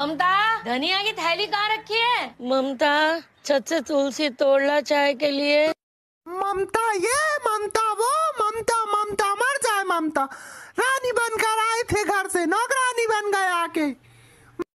ममता धनिया की थैली कहाँ रखी है ममता छत से तुलसी तोड़ला चाय के लिए ममता ये ममता वो ममता ममता मर जाए ममता रानी बनकर आए थे घर से नौकरानी बन गए आके